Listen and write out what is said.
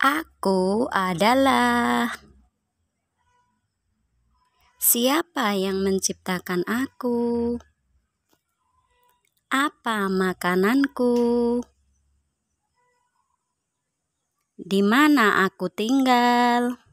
Aku adalah Siapa yang menciptakan aku? Apa makananku? Di mana aku tinggal?